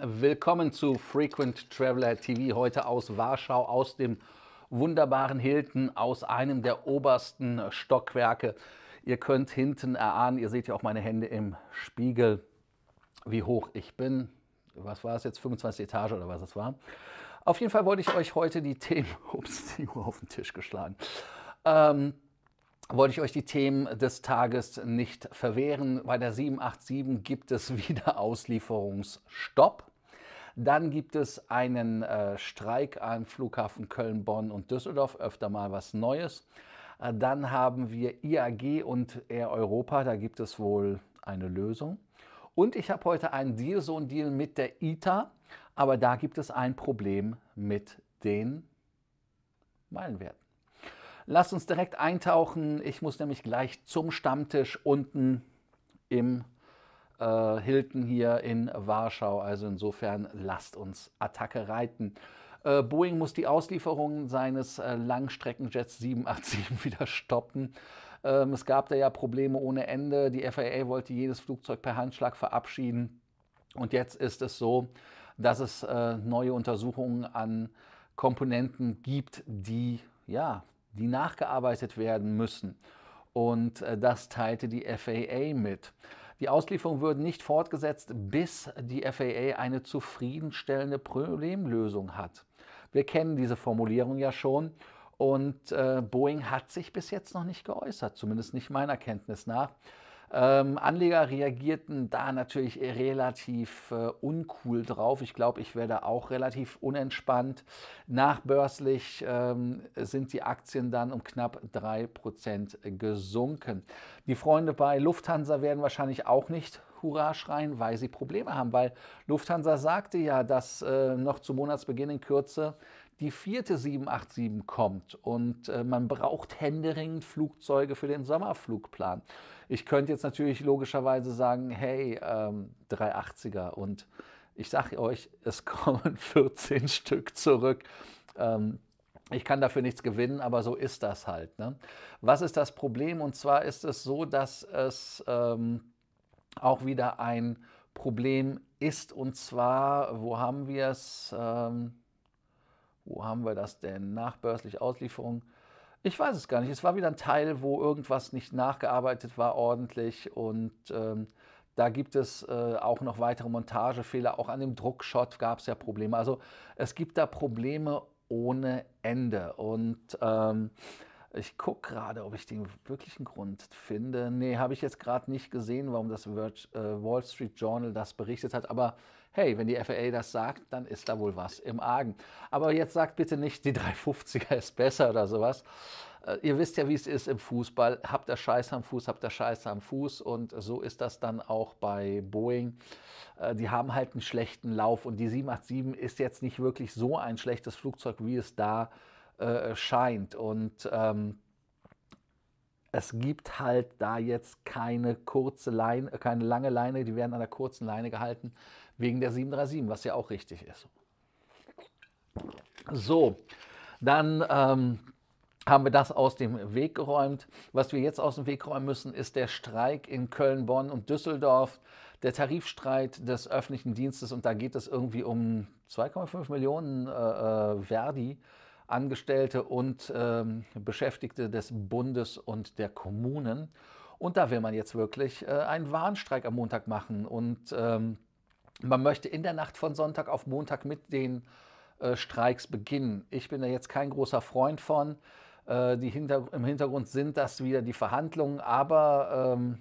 Willkommen zu Frequent Traveler TV, heute aus Warschau, aus dem wunderbaren Hilton, aus einem der obersten Stockwerke. Ihr könnt hinten erahnen, ihr seht ja auch meine Hände im Spiegel, wie hoch ich bin. Was war es jetzt, 25 Etage oder was es war? Auf jeden Fall wollte ich euch heute die Themen, ups, die Uhr auf den Tisch geschlagen, ähm, wollte ich euch die Themen des Tages nicht verwehren. Bei der 787 gibt es wieder Auslieferungsstopp. Dann gibt es einen äh, Streik an Flughafen Köln, Bonn und Düsseldorf, öfter mal was Neues. Äh, dann haben wir IAG und Air Europa, da gibt es wohl eine Lösung. Und ich habe heute einen Deal, so einen Deal mit der ITA, aber da gibt es ein Problem mit den Meilenwerten. Lasst uns direkt eintauchen. Ich muss nämlich gleich zum Stammtisch unten im äh, Hilton hier in Warschau. Also insofern lasst uns Attacke reiten. Äh, Boeing muss die Auslieferung seines äh, Langstreckenjets 787 wieder stoppen. Ähm, es gab da ja Probleme ohne Ende. Die FAA wollte jedes Flugzeug per Handschlag verabschieden. Und jetzt ist es so, dass es äh, neue Untersuchungen an Komponenten gibt, die, ja, die nachgearbeitet werden müssen. Und äh, das teilte die FAA mit. Die Auslieferungen würden nicht fortgesetzt, bis die FAA eine zufriedenstellende Problemlösung hat. Wir kennen diese Formulierung ja schon und äh, Boeing hat sich bis jetzt noch nicht geäußert, zumindest nicht meiner Kenntnis nach. Ähm, Anleger reagierten da natürlich äh, relativ äh, uncool drauf. Ich glaube, ich werde auch relativ unentspannt. Nachbörslich ähm, sind die Aktien dann um knapp 3% gesunken. Die Freunde bei Lufthansa werden wahrscheinlich auch nicht Hurra schreien, weil sie Probleme haben, weil Lufthansa sagte ja, dass äh, noch zu Monatsbeginn in Kürze die vierte 787 kommt und äh, man braucht händeringend Flugzeuge für den Sommerflugplan. Ich könnte jetzt natürlich logischerweise sagen, hey, ähm, 380er und ich sage euch, es kommen 14 Stück zurück. Ähm, ich kann dafür nichts gewinnen, aber so ist das halt. Ne? Was ist das Problem? Und zwar ist es so, dass es ähm, auch wieder ein Problem ist. Und zwar, wo haben wir es? Ähm, wo haben wir das denn? Nachbörsliche Auslieferung. Ich weiß es gar nicht. Es war wieder ein Teil, wo irgendwas nicht nachgearbeitet war ordentlich und ähm, da gibt es äh, auch noch weitere Montagefehler. Auch an dem Druckshot gab es ja Probleme. Also es gibt da Probleme ohne Ende und ähm, ich gucke gerade, ob ich den wirklichen Grund finde. Nee, habe ich jetzt gerade nicht gesehen, warum das äh, Wall Street Journal das berichtet hat. Aber hey, wenn die FAA das sagt, dann ist da wohl was im Argen. Aber jetzt sagt bitte nicht, die 350er ist besser oder sowas. Äh, ihr wisst ja, wie es ist im Fußball. Habt ihr Scheiße am Fuß, habt ihr Scheiße am Fuß. Und so ist das dann auch bei Boeing. Äh, die haben halt einen schlechten Lauf. Und die 787 ist jetzt nicht wirklich so ein schlechtes Flugzeug, wie es da ist äh, äh, scheint. Und ähm, es gibt halt da jetzt keine kurze Leine, äh, keine lange Leine, die werden an der kurzen Leine gehalten, wegen der 737, was ja auch richtig ist. So, dann ähm, haben wir das aus dem Weg geräumt. Was wir jetzt aus dem Weg räumen müssen, ist der Streik in Köln, Bonn und Düsseldorf, der Tarifstreit des öffentlichen Dienstes und da geht es irgendwie um 2,5 Millionen äh, äh Verdi. Angestellte und ähm, Beschäftigte des Bundes und der Kommunen. Und da will man jetzt wirklich äh, einen Warnstreik am Montag machen. Und ähm, man möchte in der Nacht von Sonntag auf Montag mit den äh, Streiks beginnen. Ich bin da jetzt kein großer Freund von. Äh, die hinter, Im Hintergrund sind das wieder die Verhandlungen, aber ähm,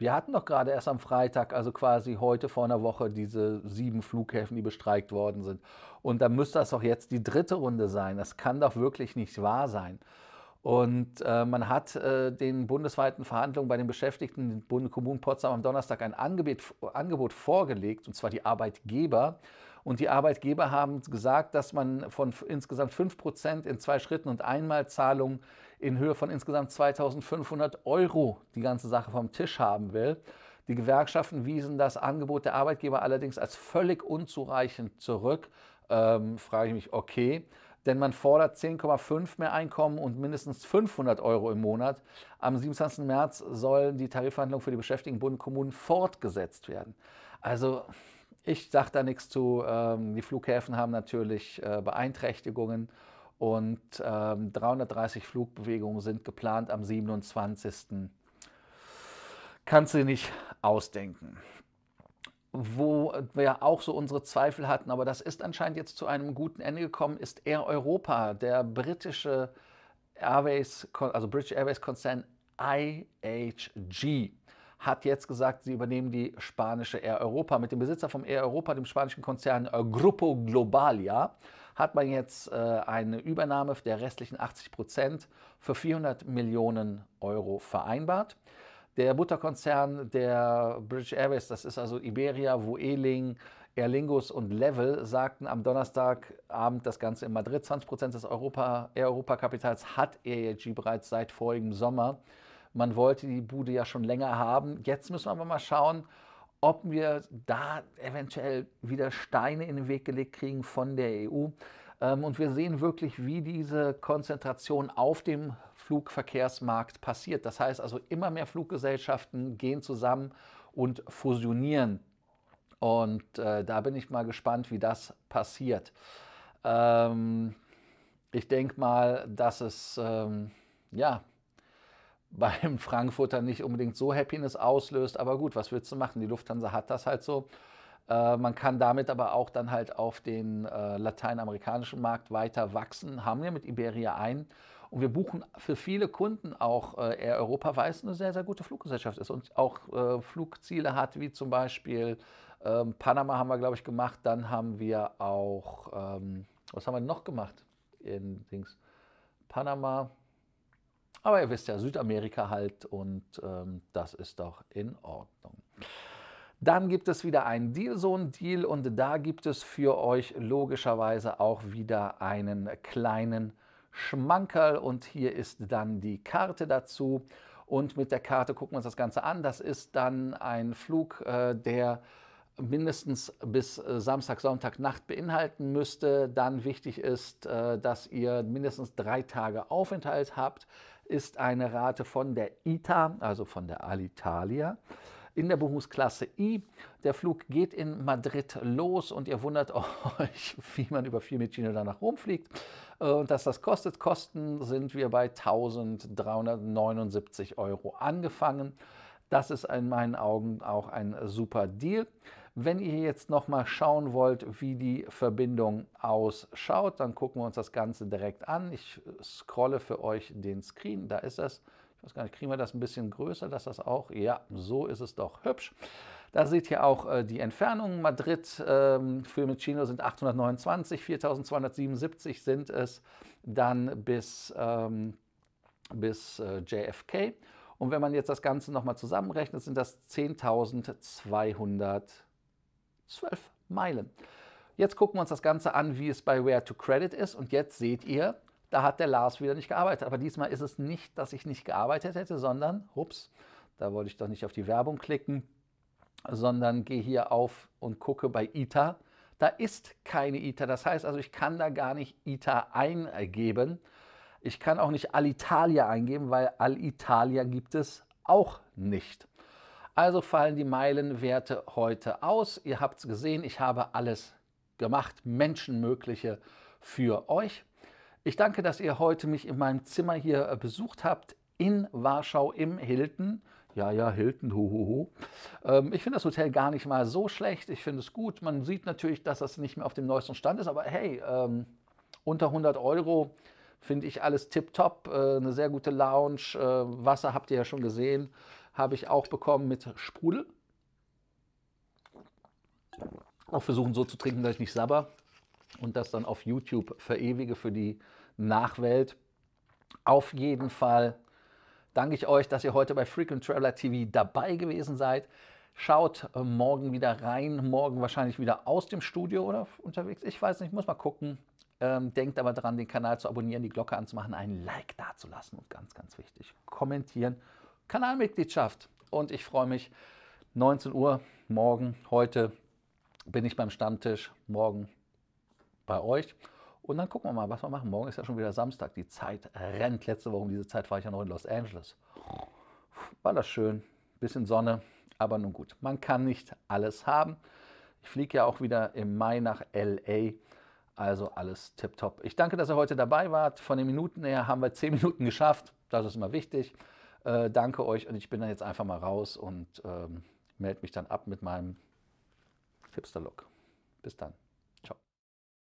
wir hatten doch gerade erst am Freitag, also quasi heute vor einer Woche, diese sieben Flughäfen, die bestreikt worden sind. Und da müsste das doch jetzt die dritte Runde sein. Das kann doch wirklich nicht wahr sein. Und äh, man hat äh, den bundesweiten Verhandlungen bei den Beschäftigten in Bund Kommunen Potsdam am Donnerstag ein Angebot, Angebot vorgelegt, und zwar die Arbeitgeber und die Arbeitgeber haben gesagt, dass man von insgesamt 5% in zwei Schritten und Einmalzahlungen in Höhe von insgesamt 2500 Euro die ganze Sache vom Tisch haben will. Die Gewerkschaften wiesen das Angebot der Arbeitgeber allerdings als völlig unzureichend zurück. Ähm, frage ich mich, okay denn man fordert 10,5 mehr Einkommen und mindestens 500 Euro im Monat. Am 27. März sollen die Tarifverhandlungen für die Beschäftigten Bund und Kommunen fortgesetzt werden. Also ich sage da nichts zu. Ähm, die Flughäfen haben natürlich äh, Beeinträchtigungen und 330 ähm, Flugbewegungen sind geplant am 27. Kannst du nicht ausdenken. Wo äh, wir auch so unsere Zweifel hatten, aber das ist anscheinend jetzt zu einem guten Ende gekommen, ist Air Europa, der britische Airways, also British Airways Konzern IHG hat jetzt gesagt, sie übernehmen die spanische Air Europa. Mit dem Besitzer vom Air Europa, dem spanischen Konzern äh, Grupo Globalia, hat man jetzt äh, eine Übernahme der restlichen 80 Prozent für 400 Millionen Euro vereinbart. Der Mutterkonzern der British Airways, das ist also Iberia, Vueling, Aer Lingus und Level, sagten am Donnerstagabend das Ganze in Madrid. 20 Prozent des Europa, Air Europa-Kapitals hat AIG bereits seit vorigem Sommer man wollte die Bude ja schon länger haben. Jetzt müssen wir aber mal schauen, ob wir da eventuell wieder Steine in den Weg gelegt kriegen von der EU. Ähm, und wir sehen wirklich, wie diese Konzentration auf dem Flugverkehrsmarkt passiert. Das heißt also, immer mehr Fluggesellschaften gehen zusammen und fusionieren. Und äh, da bin ich mal gespannt, wie das passiert. Ähm, ich denke mal, dass es ähm, ja beim Frankfurter nicht unbedingt so Happiness auslöst. Aber gut, was willst du machen? Die Lufthansa hat das halt so. Äh, man kann damit aber auch dann halt auf den äh, lateinamerikanischen Markt weiter wachsen. Haben wir mit Iberia ein. Und wir buchen für viele Kunden auch äh, Air Europa, weil es eine sehr, sehr gute Fluggesellschaft ist und auch äh, Flugziele hat, wie zum Beispiel ähm, Panama haben wir, glaube ich, gemacht. Dann haben wir auch, ähm, was haben wir noch gemacht in Dings? Panama, aber ihr wisst ja, Südamerika halt und ähm, das ist doch in Ordnung. Dann gibt es wieder einen Deal, so ein Deal und da gibt es für euch logischerweise auch wieder einen kleinen Schmankerl und hier ist dann die Karte dazu und mit der Karte gucken wir uns das Ganze an. Das ist dann ein Flug, äh, der mindestens bis äh, Samstag, Sonntag Nacht beinhalten müsste. Dann wichtig ist, äh, dass ihr mindestens drei Tage Aufenthalt habt ist eine Rate von der ITA, also von der Alitalia. In der Buchungsklasse I. Der Flug geht in Madrid los und ihr wundert euch, wie man über Fiumicino dann nach Rom fliegt. Äh, und dass das kostet, Kosten sind wir bei 1379 Euro angefangen. Das ist in meinen Augen auch ein super Deal. Wenn ihr jetzt nochmal schauen wollt, wie die Verbindung ausschaut, dann gucken wir uns das Ganze direkt an. Ich scrolle für euch den Screen, da ist es. Ich weiß gar nicht, kriegen wir das ein bisschen größer, dass das auch, ja, so ist es doch hübsch. Da seht ihr auch äh, die Entfernungen. Madrid ähm, für Micino sind 829, 4277 sind es dann bis, ähm, bis äh, JFK. Und wenn man jetzt das Ganze nochmal zusammenrechnet, sind das 10.200 12 Meilen. Jetzt gucken wir uns das Ganze an, wie es bei Where to Credit ist. Und jetzt seht ihr, da hat der Lars wieder nicht gearbeitet. Aber diesmal ist es nicht, dass ich nicht gearbeitet hätte, sondern, ups, da wollte ich doch nicht auf die Werbung klicken, sondern gehe hier auf und gucke bei ITA. Da ist keine ITA. Das heißt also, ich kann da gar nicht ITA eingeben. Ich kann auch nicht Alitalia eingeben, weil Alitalia gibt es auch nicht. Also fallen die Meilenwerte heute aus. Ihr habt es gesehen, ich habe alles gemacht, Menschenmögliche für euch. Ich danke, dass ihr heute mich in meinem Zimmer hier äh, besucht habt, in Warschau im Hilton. Ja, ja, Hilton, hohoho. Ho, ho. ähm, ich finde das Hotel gar nicht mal so schlecht. Ich finde es gut. Man sieht natürlich, dass das nicht mehr auf dem neuesten Stand ist, aber hey, ähm, unter 100 Euro finde ich alles tipptopp. Äh, eine sehr gute Lounge. Äh, Wasser habt ihr ja schon gesehen habe ich auch bekommen mit Sprudel. Auch versuchen so zu trinken, dass ich nicht sabber und das dann auf YouTube verewige für die Nachwelt. Auf jeden Fall danke ich euch, dass ihr heute bei Frequent Traveler TV dabei gewesen seid. Schaut äh, morgen wieder rein, morgen wahrscheinlich wieder aus dem Studio oder unterwegs. Ich weiß nicht, muss mal gucken. Ähm, denkt aber daran, den Kanal zu abonnieren, die Glocke anzumachen, ein Like dazulassen und ganz, ganz wichtig, kommentieren. Kanalmitgliedschaft. Und ich freue mich, 19 Uhr morgen, heute bin ich beim Stammtisch, morgen bei euch. Und dann gucken wir mal, was wir machen. Morgen ist ja schon wieder Samstag. Die Zeit rennt. Letzte Woche um diese Zeit war ich ja noch in Los Angeles. War das schön. Bisschen Sonne. Aber nun gut, man kann nicht alles haben. Ich fliege ja auch wieder im Mai nach LA. Also alles tipptopp. Ich danke, dass ihr heute dabei wart. Von den Minuten her haben wir 10 Minuten geschafft. Das ist immer wichtig. Äh, danke euch und ich bin dann jetzt einfach mal raus und ähm, melde mich dann ab mit meinem Hipster-Look. Bis dann.